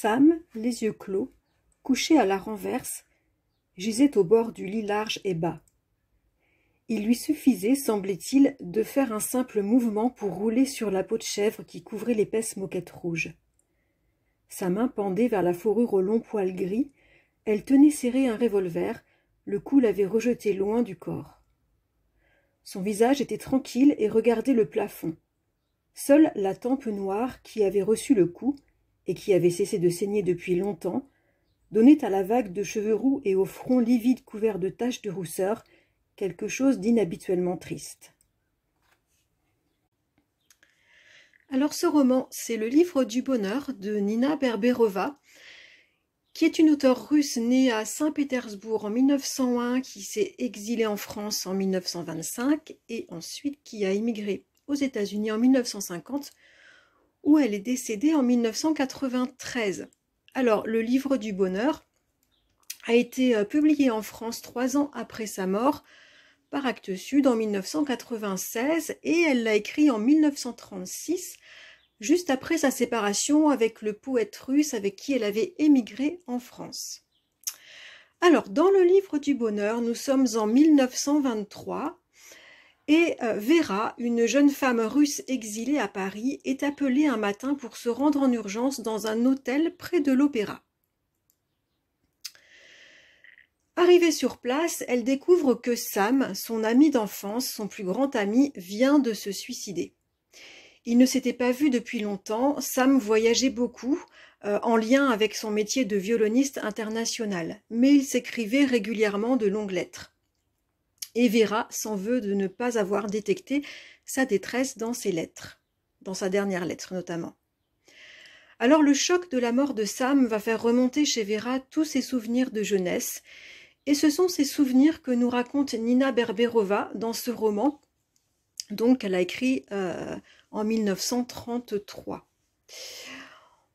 Sam, les yeux clos, couché à la renverse, gisait au bord du lit large et bas. Il lui suffisait, semblait-il, de faire un simple mouvement pour rouler sur la peau de chèvre qui couvrait l'épaisse moquette rouge. Sa main pendait vers la fourrure aux longs poils gris, elle tenait serré un revolver, le coup l'avait rejeté loin du corps. Son visage était tranquille et regardait le plafond. Seule la tempe noire qui avait reçu le coup et qui avait cessé de saigner depuis longtemps, donnait à la vague de cheveux roux et au front livide couvert de taches de rousseur quelque chose d'inhabituellement triste. Alors ce roman, c'est le livre du bonheur de Nina Berberova, qui est une auteure russe née à Saint-Pétersbourg en 1901, qui s'est exilée en France en 1925 et ensuite qui a immigré aux États-Unis en 1950 où elle est décédée en 1993. Alors, le livre du bonheur a été euh, publié en France trois ans après sa mort par Actes Sud en 1996 et elle l'a écrit en 1936, juste après sa séparation avec le poète russe avec qui elle avait émigré en France. Alors, dans le livre du bonheur, nous sommes en 1923 et euh, Vera, une jeune femme russe exilée à Paris, est appelée un matin pour se rendre en urgence dans un hôtel près de l'Opéra. Arrivée sur place, elle découvre que Sam, son ami d'enfance, son plus grand ami, vient de se suicider. Il ne s'était pas vu depuis longtemps, Sam voyageait beaucoup, euh, en lien avec son métier de violoniste international, mais il s'écrivait régulièrement de longues lettres et Vera s'en veut de ne pas avoir détecté sa détresse dans ses lettres, dans sa dernière lettre notamment. Alors le choc de la mort de Sam va faire remonter chez Vera tous ses souvenirs de jeunesse, et ce sont ces souvenirs que nous raconte Nina Berberova dans ce roman, donc qu'elle a écrit euh, en 1933.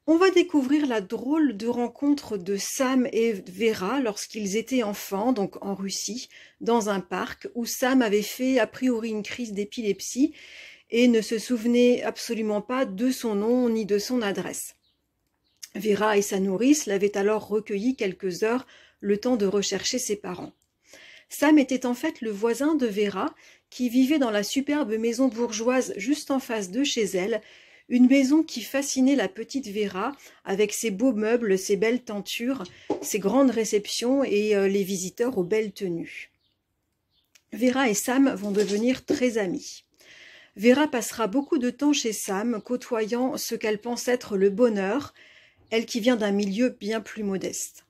On va découvrir la drôle de rencontre de Sam et Vera lorsqu'ils étaient enfants, donc en Russie, dans un parc où Sam avait fait a priori une crise d'épilepsie et ne se souvenait absolument pas de son nom ni de son adresse. Vera et sa nourrice l'avaient alors recueilli quelques heures le temps de rechercher ses parents. Sam était en fait le voisin de Vera qui vivait dans la superbe maison bourgeoise juste en face de chez elle une maison qui fascinait la petite Vera avec ses beaux meubles, ses belles tentures, ses grandes réceptions et euh, les visiteurs aux belles tenues. Vera et Sam vont devenir très amis. Vera passera beaucoup de temps chez Sam, côtoyant ce qu'elle pense être le bonheur, elle qui vient d'un milieu bien plus modeste.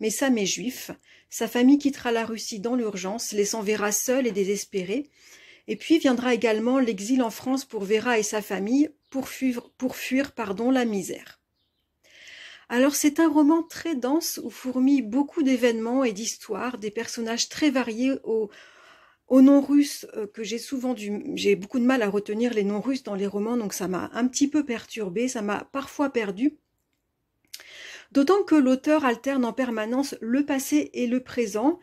Mais Sam est juif, sa famille quittera la Russie dans l'urgence, laissant Vera seule et désespérée, et puis viendra également l'exil en France pour Vera et sa famille pour fuir, la misère. Alors c'est un roman très dense où fourmille beaucoup d'événements et d'histoires, des personnages très variés au, aux noms russes euh, que j'ai souvent du, j'ai beaucoup de mal à retenir les noms russes dans les romans, donc ça m'a un petit peu perturbé, ça m'a parfois perdu. D'autant que l'auteur alterne en permanence le passé et le présent,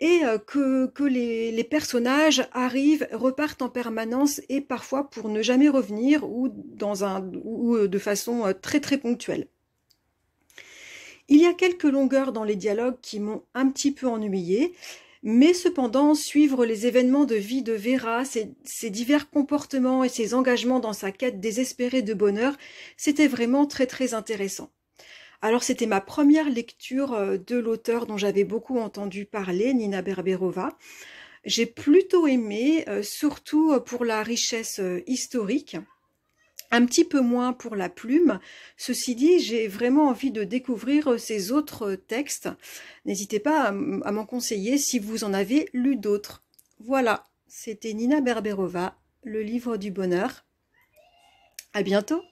et euh, que, les, personnages arrivent, repartent en permanence et parfois pour ne jamais revenir ou, dans un, ou euh, de façon euh, très très ponctuelle. Il y a quelques longueurs dans les dialogues qui m'ont un petit peu ennuyée, mais cependant, suivre les événements de vie de Vera, ses, divers comportements et ses engagements dans sa quête désespérée de bonheur, c'était vraiment très très intéressant. Alors c'était ma première lecture euh, de l'auteur dont j'avais beaucoup entendu parler, Nina Berberova. J'ai plutôt aimé, euh, surtout euh, pour la richesse historique un petit peu moins pour la plume. Ceci dit, j'ai vraiment envie de découvrir ses autres textes. N'hésitez pas à m'en conseiller si vous en avez lu d'autres. Voilà, c'était Nina Berberova, le livre du bonheur. À bientôt!